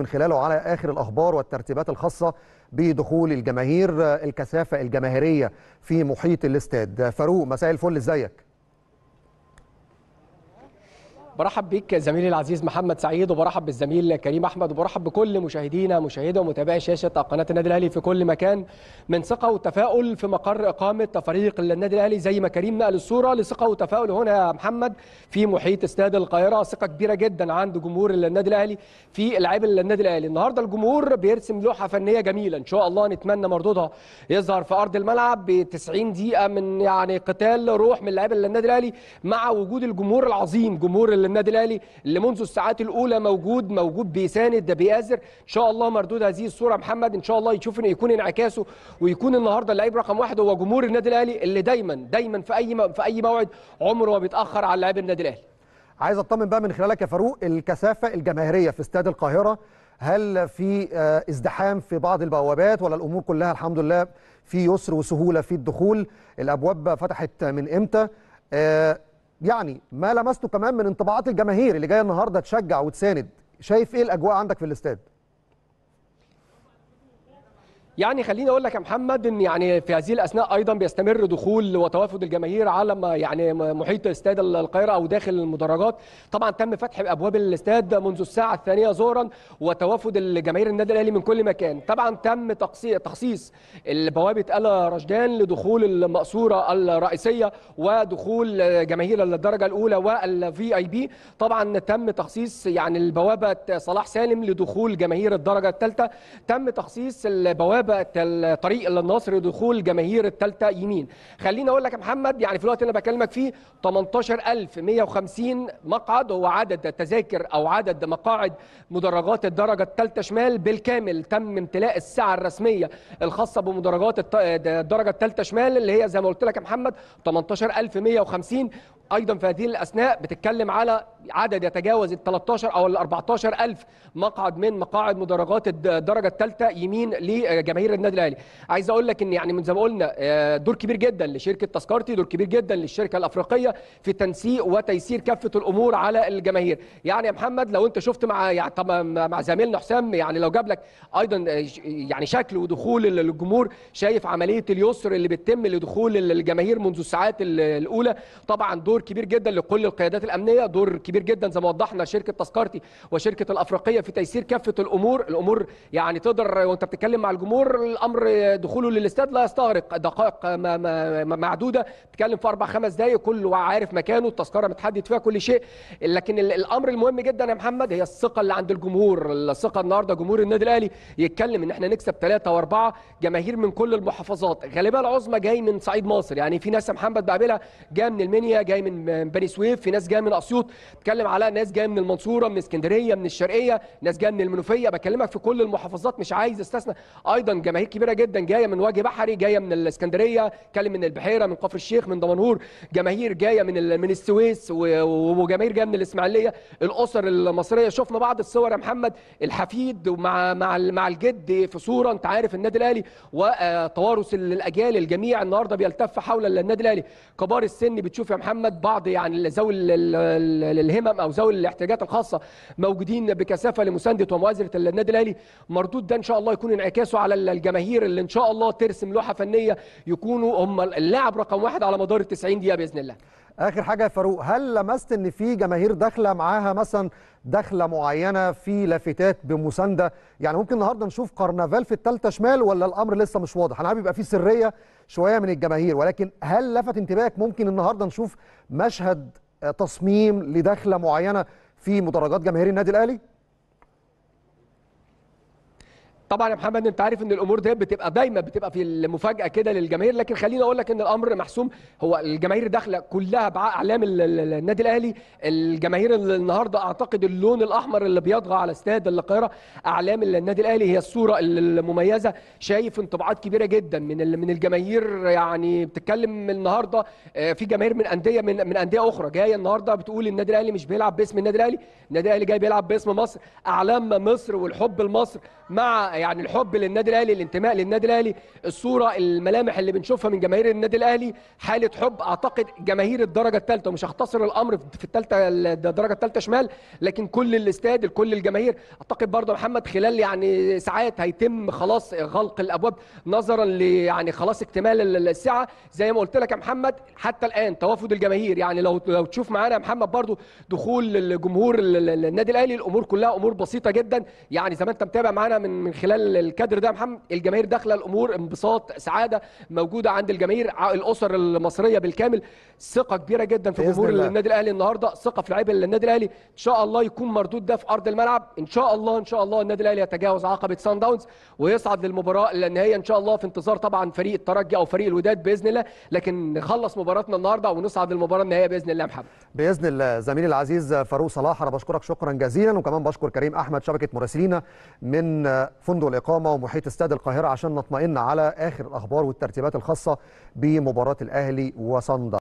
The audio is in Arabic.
من خلاله على آخر الأخبار والترتيبات الخاصة بدخول الجماهير الكثافة الجماهيرية في محيط الاستاد فاروق مساء الفل ازيك برحب بيك زميلي العزيز محمد سعيد وبرحب بالزميل كريم احمد وبرحب بكل مشاهدينا مشاهدة ومتابعي شاشه قناه النادي الاهلي في كل مكان من ثقه وتفاؤل في مقر اقامه فريق النادي الاهلي زي ما كريم نقل الصوره لثقه وتفاؤل هنا يا محمد في محيط استاد القاهره ثقه كبيره جدا عند جمهور النادي الاهلي في لعيب النادي الاهلي النهارده الجمهور بيرسم لوحه فنيه جميله ان شاء الله نتمنى مردودها يظهر في ارض الملعب ب 90 دقيقه من يعني قتال روح من لعيب النادي الاهلي مع وجود الجمهور العظيم جمهور النادي الاهلي اللي منذ الساعات الاولى موجود موجود بيساند ده بيأزر ان شاء الله مردود هذه الصوره محمد ان شاء الله يشوف ان يكون انعكاسه ويكون النهارده اللعيب رقم واحد هو جمهور النادي الاهلي اللي دايما دايما في اي في اي موعد عمره ما بيتاخر على لعيب النادي الاهلي عايز اطمن بقى من خلالك يا فاروق الكثافه الجماهيريه في استاد القاهره هل في آه، ازدحام في بعض البوابات ولا الامور كلها الحمد لله في يسر وسهوله في الدخول الابواب فتحت من امتى آه، يعني ما لمسته كمان من انطباعات الجماهير اللي جايه النهارده تشجع وتساند شايف ايه الاجواء عندك في الاستاد يعني خليني اقول لك يا محمد ان يعني في هذه الاثناء ايضا بيستمر دخول وتوافد الجماهير على يعني محيط استاد القاهره او داخل المدرجات طبعا تم فتح ابواب الاستاد منذ الساعه الثانية ظهرا وتوافد الجماهير النادي الاهلي من كل مكان طبعا تم تخصيص البوابه الا رشدان لدخول المقصوره الرئيسيه ودخول جماهير الدرجه الاولى والفي اي بي طبعا تم تخصيص يعني البوابه صلاح سالم لدخول جماهير الدرجه الثالثه تم تخصيص البوابه الطريق الى النصر دخول جماهير الثالثه يمين خليني اقول لك يا محمد يعني في الوقت اللي انا بكلمك فيه 18150 مقعد هو عدد تذاكر او عدد مقاعد مدرجات الدرجه الثالثه شمال بالكامل تم امتلاء الساعه الرسميه الخاصه بمدرجات الدرجه الثالثه شمال اللي هي زي ما قلت لك يا محمد 18150 ايضا في هذه الاثناء بتتكلم على عدد يتجاوز ال 13 او ال 14 الف مقعد من مقاعد مدرجات الدرجه الثالثه يمين لجماهير النادي الاهلي عايز اقول لك ان يعني من زي ما قلنا آه، دور كبير جدا لشركه تذكرتي دور كبير جدا للشركه الافريقيه في تنسيق وتيسير كافه الامور على الجماهير يعني يا محمد لو انت شفت مع يعني مع زميلنا حسام يعني لو جاب لك ايضا آه، يعني شكل ودخول الجمهور شايف عمليه اليسر اللي بتتم لدخول الجماهير منذ الساعات الاولى طبعا دور كبير جدا لكل القيادات الامنيه دور كبير كبير جدا زي ما وضحنا شركه تذكرتي وشركه الافريقيه في تيسير كافه الامور الامور يعني تقدر وانت بتتكلم مع الجمهور الامر دخوله للاستاد لا يستغرق دقائق ما ما معدوده بتتكلم في اربع خمس دقائق كل عارف مكانه التذكره متحدد فيها كل شيء لكن الامر المهم جدا يا محمد هي الثقه اللي عند الجمهور الثقه النهارده جمهور النادي الاهلي يتكلم ان احنا نكسب ثلاثه واربعه جماهير من كل المحافظات غالبا العظمى جاي من صعيد مصر يعني في ناس يا محمد بقابلها جايه من المنيا جاي من بني سويف في ناس جايه من اسيوط بتكلم على ناس جايه من المنصوره من اسكندريه من الشرقيه ناس جايه من المنوفيه بكلمك في كل المحافظات مش عايز استثنى ايضا جماهير كبيره جدا جايه من واجه بحري جايه من الاسكندريه كلم من البحيره من قفر الشيخ من دمنهور جماهير جايه من من السويس وجماهير جايه من الاسماعيليه الاسر المصريه شفنا بعض الصور يا محمد الحفيد مع مع مع الجد في صوره انت عارف النادي الاهلي وتوارث آه، الاجيال الجميع النهارده بيلتف حول النادي الاهلي كبار السن بتشوف يا محمد بعض يعني ذوي الهمم او ذوي الاحتياجات الخاصه موجودين بكثافه لمسانده ومؤازره النادي الاهلي مردود ده ان شاء الله يكون انعكاسه على الجماهير اللي ان شاء الله ترسم لوحه فنيه يكونوا هم اللاعب رقم واحد على مدار ال 90 دقيقه باذن الله اخر حاجه يا فاروق هل لمست ان في جماهير داخله معاها مثلا دخله معينه في لافتات بمسانده يعني ممكن النهارده نشوف كرنفال في الثالثه شمال ولا الامر لسه مش واضح انا عارف يبقى في سريه شويه من الجماهير ولكن هل لفت انتباهك ممكن النهارده نشوف مشهد تصميم لدخله معينه في مدرجات جماهير النادي الاهلي طبعا يا محمد انت عارف ان الامور دي بتبقى دايما بتبقى في المفاجاه كده للجماهير لكن خليني اقول لك ان الامر محسوم هو الجماهير داخله كلها باعلام النادي الاهلي الجماهير النهارده اعتقد اللون الاحمر اللي بيطغى على استاد القاهره اعلام النادي الاهلي هي الصوره المميزه شايف انطباعات كبيره جدا من من الجماهير يعني بتتكلم النهارده آه، في جماهير من انديه من من انديه اخرى جايه النهارده بتقول النادي الاهلي مش بيلعب باسم النادي الاهلي النادي الاهلي جاي بيلعب باسم مصر اعلام مصر والحب لمصر مع يعني الحب للنادي الاهلي الانتماء للنادي الاهلي الصوره الملامح اللي بنشوفها من جماهير النادي الاهلي حاله حب اعتقد جماهير الدرجه الثالثه ومش هختصر الامر في الثالثه الدرجه الثالثه شمال لكن كل الاستاد كل الجماهير اعتقد برضه محمد خلال يعني ساعات هيتم خلاص غلق الابواب نظرا ل يعني خلاص اكتمال السعه زي ما قلت لك يا محمد حتى الان توافد الجماهير يعني لو لو تشوف معانا يا محمد برضه دخول الجمهور النادي الاهلي الامور كلها امور بسيطه جدا يعني زي ما انت متابع معانا من من خلال خلال الكادر ده يا محمد الجماهير داخله الامور انبساط سعاده موجوده عند الجماهير الاسر المصريه بالكامل ثقه كبيره جدا في جمهور النادي الاهلي النهارده ثقه في لعيبه النادي الاهلي ان شاء الله يكون مردود ده في ارض الملعب ان شاء الله ان شاء الله النادي الاهلي يتجاوز عقبه سان داونز ويصعد للمباراه النهائيه ان شاء الله في انتظار طبعا فريق الترجي او فريق الوداد باذن الله لكن نخلص مباراتنا النهارده ونصعد للمباراه النهائيه باذن الله يا محمد باذن الله زميلي العزيز فاروق صلاح انا بشكرك شكرا جزيلا وكمان بشكر كريم احمد شبكه مراسلينا من فن فندق الإقامة ومحيط استاد القاهرة عشان نطمئن على آخر الأخبار والترتيبات الخاصة بمباراة الأهلي وصندا